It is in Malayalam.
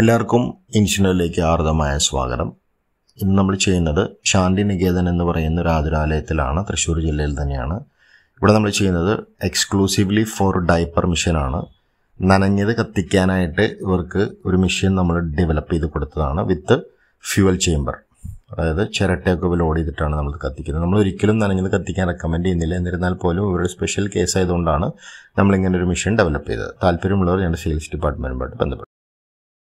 എല്ലാവർക്കും ഇൻഷുനലിലേക്ക് ആർദ്രമായ സ്വാഗതം ഇന്ന് നമ്മൾ ചെയ്യുന്നത് ശാന്തി നികേതൻ എന്ന് പറയുന്ന ഒരു ആതുരാലയത്തിലാണ് തൃശ്ശൂർ ജില്ലയിൽ തന്നെയാണ് ഇവിടെ നമ്മൾ ചെയ്യുന്നത് എക്സ്ക്ലൂസീവ്ലി ഫോർ ഡൈപ്പർ മിഷനാണ് നനഞ്ഞത് കത്തിക്കാനായിട്ട് ഇവർക്ക് ഒരു മിഷൻ നമ്മൾ ഡെവലപ്പ് ചെയ്ത് കൊടുത്തതാണ് വിത്ത് ഫ്യൂവൽ ചേമ്പർ അതായത് ചിരട്ടയൊക്കെ ലോഡ് ചെയ്തിട്ടാണ് നമ്മൾ കത്തിക്കുന്നത് നമ്മൾ ഒരിക്കലും നനഞ്ഞത് കത്തിക്കാൻ റെക്കമെൻഡ് ചെയ്യുന്നില്ല എന്നിരുന്നാൽ പോലും ഇവരുടെ സ്പെഷ്യൽ കേസ് ആയതുകൊണ്ടാണ് നമ്മളിങ്ങനെ ഒരു മിഷൻ ഡെവലപ്പ് ചെയ്തത് താല്പര്യമുള്ളവർ ഞങ്ങളുടെ സെയിൽസ് ഡിപ്പാർട്ട്മെൻറ്റുമായിട്ട് ബന്ധപ്പെട്ടു